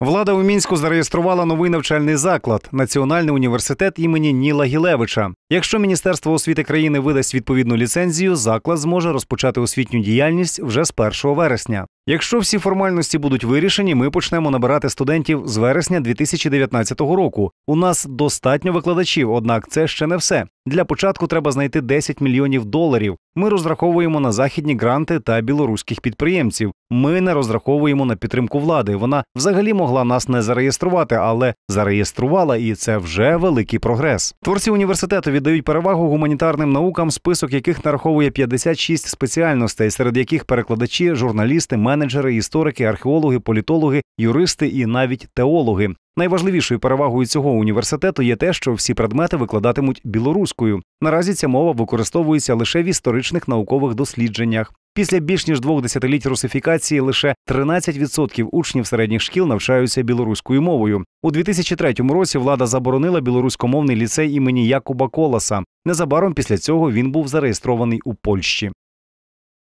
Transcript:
Влада у мінську зареєструвала новий навчальний заклад Національний університет імені Ніла Гілевича. Якщо Міністерство освіти країни видасть відповідну ліцензію, заклад зможе розпочати освітню діяльність вже з 1 вересня. Якщо всі формальності будуть вирішені, ми почнемо набирати студентів з вересня 2019 року. У нас достатньо викладачів, однак це ще не все. Для початку треба знайти 10 мільйонів доларів. Ми розраховуємо на західні гранти та білоруських підприємців. Ми не розраховуємо на підтримку влади. Вона взагалі могла нас не зареєструвати, але зареєструвала, і це вже великий прогрес. Творці університету віддають перевагу гуманітарним наукам, список яких нараховує 56 спеціальностей, серед яких перекладачі, журналісти, менеджери, менеджери, історики, археологи, політологи, юристи і навіть теологи. Найважливішою перевагою цього університету є те, що всі предмети викладатимуть білоруською. Наразі ця мова використовується лише в історичних наукових дослідженнях. Після більш ніж двох десятиліть русифікації лише 13% учнів середніх шкіл навчаються білоруською мовою. У 2003 році влада заборонила білоруськомовний ліцей імені Якуба Коласа. Незабаром після цього він був зареєстрований у Польщі.